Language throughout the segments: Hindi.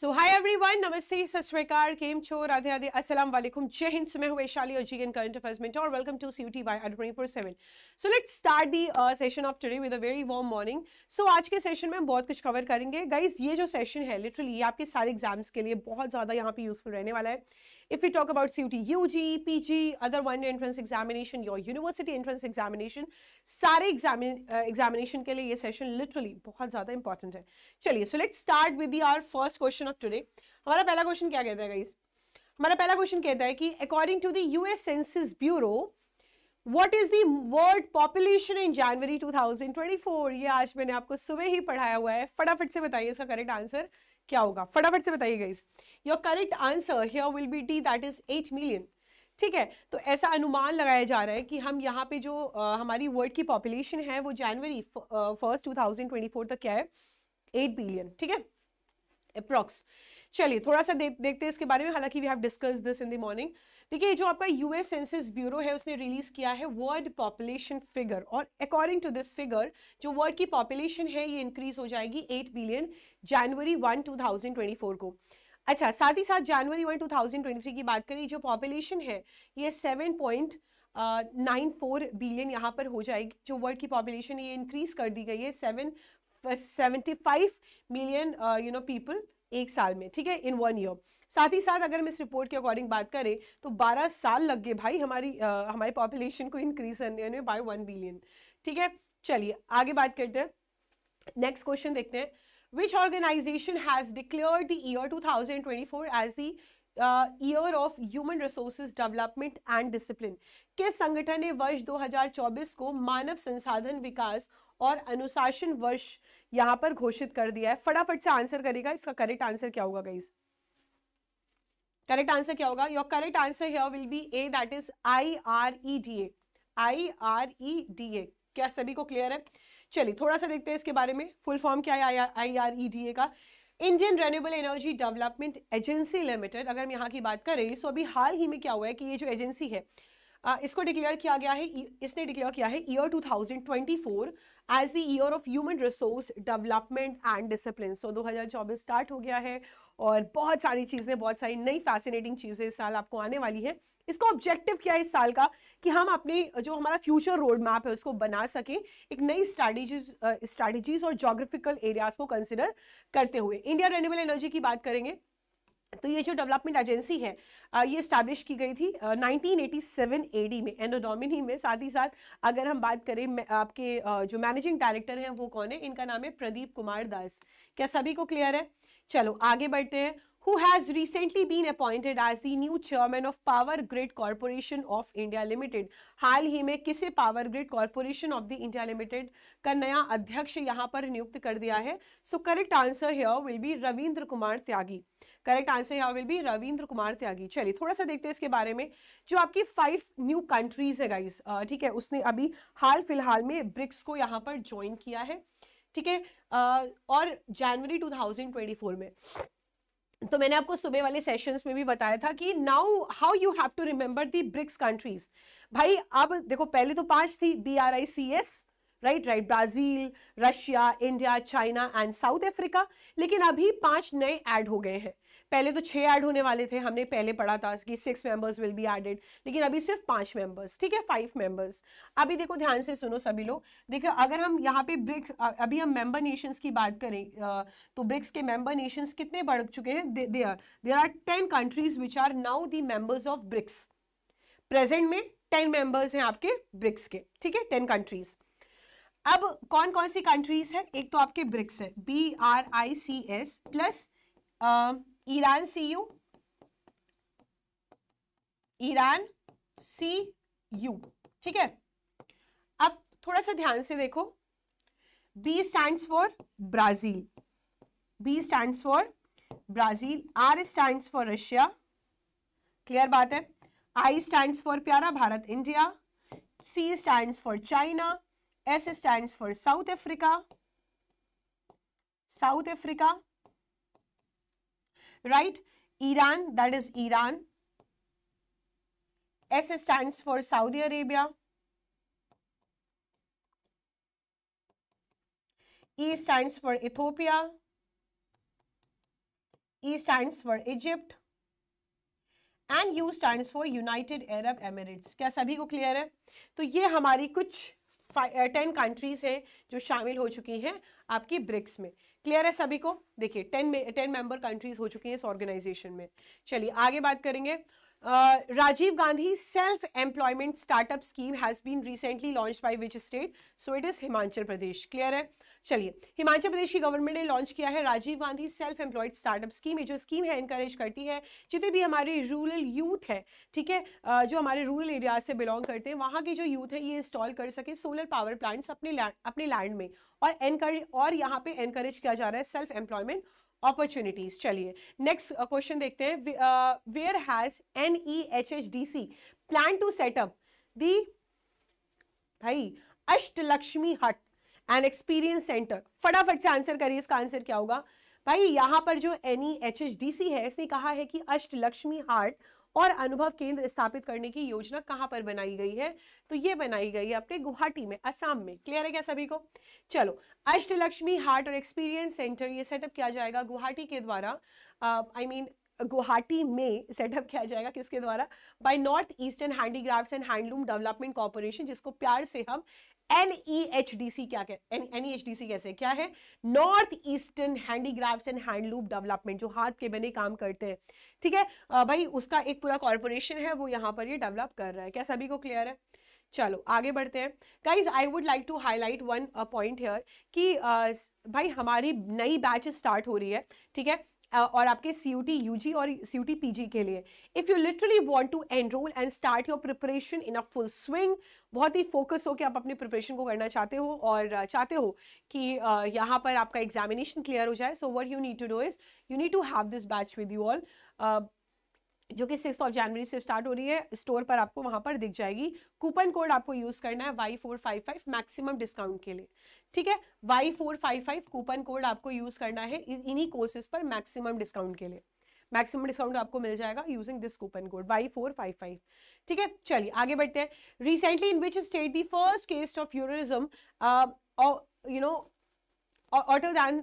सो हाय एवरीवन नमस्ते सत श्रीकार केम छो राधे राधे अस्सलाम वालेकुम जय हिंद सुमे हुए शाली और जी एन करंट अफेयर्स में और welcome to C T by twenty four seven so let's start the session of today with a very warm morning so आज के सेशन में हम बहुत कुछ कवर करेंगे गाइज ये जो सेशन है लिटरली ये आपके सारे एग्जाम्स के लिए बहुत ज़्यादा यहाँ पे यूजफुल रहने वाला है If we talk about CUT UG, PG, other one year entrance examination, your university entrance examination, सारे examin, uh, examination के लिए ये session literally बहुत ज़्यादा important है चलिए so let's start with the our first question of today हमारा पहला question क्या कहता है guys हमारा पहला question कहता है कि according to the US Census Bureau what is the world population in January 2024 ये आज मैंने आपको सुबह ही पढ़ाया हुआ है फटाफट से बताइए इसका करेक्ट आंसर क्या होगा फटाफट से बताइए guys your correct answer here will be D that is eight million ठीक है तो ऐसा अनुमान लगाया जा रहा है कि हम यहाँ पे जो आ, हमारी वर्ल्ड की पॉपुलेशन है वो January first two thousand twenty four तक क्या है एट बिलियन ठीक है अप्रॉक्स चलिए थोड़ा सा दे, देखते हैं इसके बारे में हालांकि we have discuss this in the morning देखिए जो आपका यूएस सेंसिस ब्यूरो है उसने रिलीज किया है वर्ल्ड पॉपुलेशन फिगर और अकॉर्डिंग टू दिस फिगर जो वर्ल्ड की पॉपुलेशन है ये इंक्रीज हो जाएगी eight billion January one two को अच्छा साथ ही साथ जनवरी वन 2023 की बात करें जो पॉपुलेशन है ये seven point nine four billion यहाँ पर हो जाएगी जो वर्ल्ड की पॉपुलेशन ये इंक्रीज कर दी गई है seven seventy five million you know people एक साल में ठीक है इन वन ईयर साथ ही साथ अगर हम इस रिपोर्ट के अकॉर्डिंग बात करें तो 12 साल लग गए भाई हमारी आ, हमारी पॉपुलेशन को इंक्रीज करने में बाय वन बिलियन ठीक है चलिए आगे बात करते हैं नेक्स्ट क्वेश्चन देखते हैं which organization has declare the year 2024 as the year of human resources development and discipline किस संगठन ने वर्ष 2024 को मानव संसाधन विकास और अनुशासन वर्ष यहाँ पर घोषित कर दिया है फटाफट से आंसर करेगा इसका करेक्ट आंसर क्या होगा गाइज करेक्ट आंसर क्या होगा your correct answer here will be A that is I R E D A I R E D A क्या सभी को क्लियर है चलिए थोड़ा सा देखते हैं इसके बारे में फुल फॉर्म क्या है आई आर ई डी ए का Indian renewable energy development agency limited अगर हम यहाँ की बात करें सो अभी हाल ही में क्या हुआ है कि ये जो एजेंसी है इसको डिक्लेयर किया गया है इसने डिक्लेयर किया है year four as the year of human resource development and discipline so 2024 start हो गया है और बहुत सारी चीज़ें बहुत सारी नई फैसिनेटिंग चीज़ें इस साल आपको आने वाली हैं इसका ऑब्जेक्टिव क्या है इस साल का कि हम अपने जो हमारा फ्यूचर रोड मैप है उसको बना सकें एक नई स्ट्रैटेजीज स्ट्रैटेजीज और जोग्राफिकल एरियाज को कंसिडर करते हुए इंडिया रेन्यूबल एनर्जी की बात करेंगे तो ये जो डेवलपमेंट एजेंसी है ये स्टैब्लिश की गई थी 1987 एडी में एनोडोमिनी में साथ ही साथ अगर हम बात करें आपके जो मैनेजिंग डायरेक्टर हैं वो कौन है इनका नाम है प्रदीप कुमार दास क्या सभी को क्लियर है चलो आगे बढ़ते हैं who has recently been appointed as the new chairman of power grid corporation of India limited हाल ही में किसे power grid corporation of the India limited का नया अध्यक्ष यहाँ पर नियुक्त कर दिया है so correct answer here will be Ravindra Kumar Tyagi correct answer यहाँ विल बी रविंद्र कुमार त्यागी चलिए थोड़ा सा देखते हैं इसके बारे में जो आपकी फाइव न्यू कंट्रीज है गाइज ठीक है उसने अभी हाल फिलहाल में ब्रिक्स को यहाँ पर ज्वाइन किया है ठीक है और जनवरी 2024 में तो मैंने आपको सुबह वाले सेशंस में भी बताया था कि now how you have to remember the BRICS countries भाई अब देखो पहले तो पांच थी B R I C S right right Brazil Russia India China and South Africa लेकिन अभी पांच नए ऐड हो गए हैं पहले तो छः ऐड होने वाले थे हमने पहले पढ़ा था कि six members will be added लेकिन अभी सिर्फ पांच मेंबर्स ठीक है फाइव मेंबर्स अभी देखो ध्यान से सुनो सभी लोग देखो अगर हम यहाँ पे ब्रिक अभी हम मेंबर नेशंस की बात करें तो ब्रिक्स के मेंबर नेशंस कितने बढ़ चुके हैं they there are ten countries which are now the members of BRICS present में टेन मेंबर्स हैं आपके ब्रिक्स के ठीक है टेन कंट्रीज अब कौन कौन सी कंट्रीज है एक तो आपके ब्रिक्स है B R I C S plus Iran see you Iran see you ठीक है अब थोड़ा सा ध्यान से देखो B stand for Brazil B stand for Brazil R stand for Russia clear बात है आई स्टैंड फॉर प्यारा Bharat India C stand for China S stand for South Africa South Africa right iran that is iran s stands for saudi arabia e stands for ethiopia e stands for egypt and U stand for United Arab Emirates क्या सभी को क्लियर है तो ये हमारी कुछ टेन कंट्रीज हैं जो शामिल हो चुकी हैं आपकी ब्रिक्स में क्लियर है सभी को देखिए टेन टेन मेंबर कंट्रीज हो चुकी हैं इस ऑर्गेनाइजेशन में चलिए आगे बात करेंगे Rajiv Gandhi self employment startup scheme has been recently launch by which state so it is Himachal Pradesh clear है चलिए हिमाचल प्रदेश की गवर्नमेंट ने लॉन्च किया है Rajiv Gandhi self employed startup scheme जो स्कीम है इनकरेज करती है जितने भी हमारे रूरल यूथ है ठीक है जो हमारे रूरल एरियाज से बिलोंग करते हैं वहाँ के जो यूथ है ये इंस्टॉल कर सके सोलर पावर प्लांट्स अपने लैंड अपने लैंड में और एनकरेज और यहाँ पे एनकरेज किया जा रहा है सेल्फ एम्प्लॉयमेंट अपॉर्चुनिटीज चलिए नेक्स्ट क्वेश्चन देखते हैं where has N E H H D C plan to set up the भाई अष्टलक्ष्मी हट एंड एक्सपीरियंस सेंटर फटाफट से आंसर करिए इसका आंसर क्या होगा भाई यहाँ पर जो N E H H D C है इसने कहा है कि अष्टलक्ष्मी हार्ट और अनुभव केंद्र स्थापित करने की योजना कहाँ पर बनाई गई है तो ये बनाई गई है अपने गुवाहाटी में असम में क्लियर है क्या सभी को चलो अष्टलक्ष्मी हार्ट और एक्सपीरियंस सेंटर ये सेटअप किया जाएगा गुवाहाटी के द्वारा आई मीन गुवाहाटी में सेटअप किया जाएगा किसके द्वारा by North Eastern handicraft and handloom development corporation जिसको प्यार से हम एनईएचडीसी e क्या एनईएचडीसी e कैसे क्या है North Eastern handicraft and handloom development जो हाथ के बने काम करते हैं ठीक है भाई उसका एक पूरा कॉरपोरेशन है वो यहाँ पर ये डेवलप कर रहा है क्या सभी को क्लियर है चलो आगे बढ़ते हैं guys I would like to highlight one point here कि uh, भाई हमारी नई बैच स्टार्ट हो रही है ठीक है और आपके C U E T U G C U E T P G लिए if you literally want to enroll and start your preparation in a full swing बहुत ही फोकस हो कि आप अपनी प्रिपरेशन को करना चाहते हो और चाहते हो कि यहाँ पर आपका एग्जामिनेशन क्लियर हो जाए so what you need to do is you need to have this batch with you all जो कि सिक्स ऑफ जनवरी से स्टार्ट हो रही है स्टोर पर आपको वहां पर दिख जाएगी कूपन कोड आपको यूज करना है Y four five five maximum discount के लिए ठीक है Y four five five coupon code आपको यूज करना है इन्हीं कोर्सेज पर मैक्सिमम डिस्काउंट के लिए मैक्सिमम डिस्काउंट आपको मिल जाएगा using this coupon code Y four five five ठीक है चलिए आगे बढ़ते हैं recently in which state the first case of Eurasian you know ऑटोदैन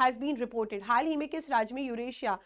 हैज बीन रिपोर्टेड हाल ही में किस राज्य में यूरेशिया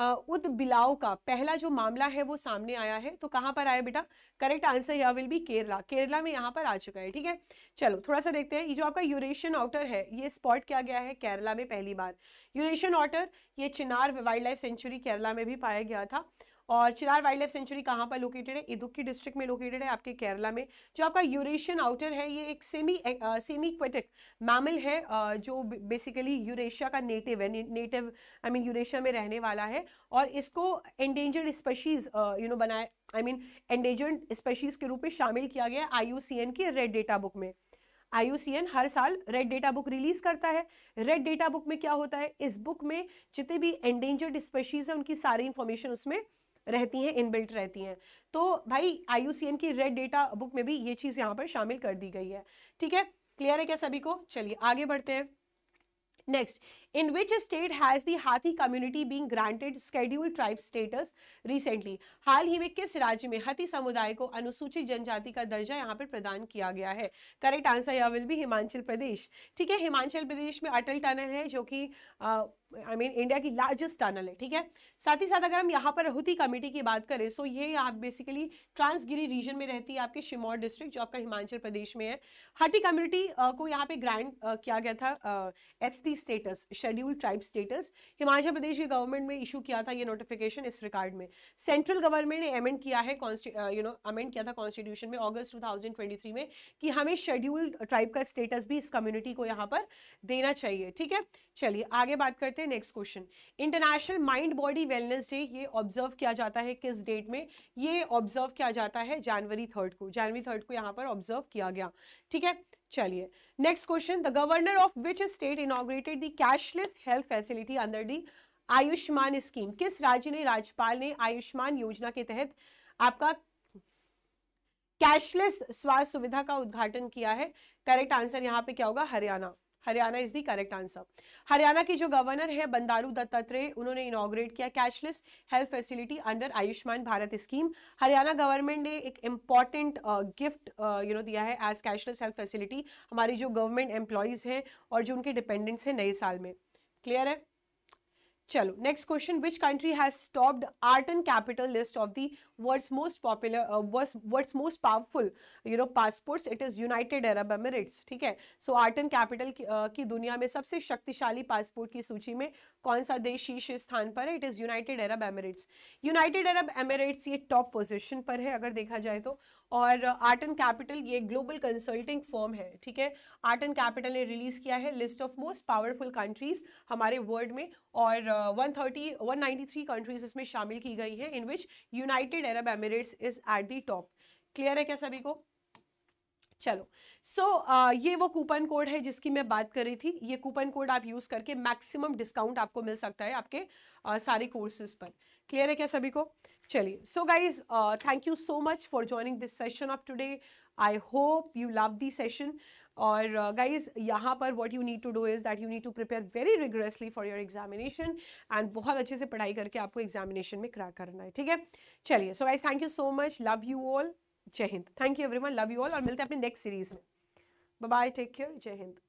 उद बिलाव का पहला जो मामला है वो सामने आया है तो कहाँ पर आया बेटा करेक्ट आंसर यह विल बी केरला केरला में यहाँ पर आ चुका है ठीक है चलो थोड़ा सा देखते हैं ये जो आपका यूरेशियन ऑटर है ये स्पॉट किया गया है केरला में पहली बार यूरेशियन ऑटर ये Chinar wildlife sanctuary Kerala में भी पाया गया था और चिरार वाइल्ड लाइफ सेंचुरी कहाँ पर लोकेटेड है इदुक्की डिस्ट्रिक्ट में लोकेटेड है आपके केरला में जो आपका यूरेशियन आउटर है ये एक सेमी सेमी क्वेटिक मैमल है जो बेसिकली यूरेशिया का नेटिव है नेटिव आई मीन यूरेशिया में रहने वाला है और इसको एंडेंजर्ड स्पेशीज यू नो बनाए आई मीन एंडेंजर्ड स्पेशीज के रूप में शामिल किया गया आई की रेड डेटा बुक में आई हर साल रेड डेटा बुक रिलीज करता है रेड डेटा बुक में क्या होता है इस बुक में जितने भी एंडेंजर्ड स्पेशीज हैं उनकी सारी इन्फॉर्मेशन उसमें रहती हैं इनबिल्ट रहती हैं तो भाई आई की रेड डेटा बुक में भी ये चीज़ यहाँ पर शामिल कर दी गई है ठीक है क्लियर है क्या सभी को चलिए आगे बढ़ते हैं next in which state has the Hattee community being granted schedule tribe status recently हाल ही में किस राज्य में हाथी समुदाय को अनुसूचित जनजाति का दर्जा यहाँ पर प्रदान किया गया है करेक्ट आंसर यह विल भी हिमाचल प्रदेश ठीक है हिमाचल प्रदेश में अटल टनल है जो कि आई मीन इंडिया की लार्जेस्ट टनल है ठीक है साथ ही साथ अगर हम यहाँ पर हुती कमेटी की बात करें सो ये आप बेसिकली ट्रांसगिरी रीजन में रहती है आपके शिमौर डिस्ट्रिक्ट जो आपका हिमाचल प्रदेश में है हटी कम्युनिटी को यहाँ पे ग्रांड किया गया था as status schedule tribe status Himachal Pradesh की गवर्नमेंट में इशू किया था ये नोटिफिकेशन इस रिगार्ड में सेंट्रल गवर्नमेंट ने अमेंड किया है यू नो अमेंड किया था कॉन्स्टिट्यूशन में अगस्त 2023 में कि हमें शेड्यूल ट्राइब का स्टेटस भी इस कम्युनिटी को यहाँ पर देना चाहिए ठीक है चलिए आगे बात करते हैं next question international mind body wellness day ये ऑब्जर्व किया जाता है किस डेट में ये ऑब्जर्व किया जाता है जनवरी थर्ड को जनवरी थर्ड को यहाँ पर ऑब्जर्व किया गया ठीक है चलिए next question the governor of which state inaugurated the cashless health facility under the Ayushman scheme किस राज्य ने राज्यपाल ने आयुष्मान योजना के तहत आपका कैशलेस स्वास्थ्य सुविधा का उद्घाटन किया है करेक्ट आंसर यहाँ पे क्या होगा Haryana Haryana is the correct answer Haryana की जो गवर्नर है बंदारू दत्तात्रेय उन्होंने इनोग्रेट किया cashless health facility under Ayushman Bharat scheme Haryana government ने एक इम्पॉर्टेंट गिफ्ट यू नो दिया है एज कैशलेस हेल्थ फैसिलिटी हमारी जो गवर्नमेंट एम्प्लॉयज़ हैं और जो उनके डिपेंडेंट्स हैं नए साल में क्लियर है चलो next question which country has stopped Arton Capital list of the world's most popular world's most powerful you know passports it is United Arab Emirates ठीक है सो आर्ट एंड कैपिटल की दुनिया में सबसे शक्तिशाली पासपोर्ट की सूची में कौन सा देश शीर्ष स्थान पर है it is United Arab Emirates United Arab Emirates ये टॉप पोजिशन पर है अगर देखा जाए तो और आर्ट एंड कैपिटल ये ग्लोबल कंसल्टिंग फॉर्म है ठीक है आर्ट एंड कैपिटल ने रिलीज़ किया है list of most powerful countries हमारे वर्ल्ड में और one thirty one ninety three countries इसमें शामिल की गई हैं in which United Arab Emirates is at the top clear है क्या सभी को चलो सो so, uh, ये वो कूपन कोड है जिसकी मैं बात कर रही थी ये कूपन कोड आप यूज़ करके मैक्सिमम डिस्काउंट आपको मिल सकता है आपके uh, सारे कोर्सेज पर क्लियर है क्या सभी को चलिए so guys thank you so much for joining this session of today I hope you love the session और गाइज uh, यहाँ पर what you need to do is that you need to prepare very rigorously for your examination and बहुत अच्छे से पढ़ाई करके आपको एग्जामिनेशन में क्रैक करना है ठीक है चलिए so guys thank you so much love you all जय हिंद thank you everyone love you all और मिलते हैं अपने नेक्स्ट सीरीज में बाय टेक केयर जय हिंद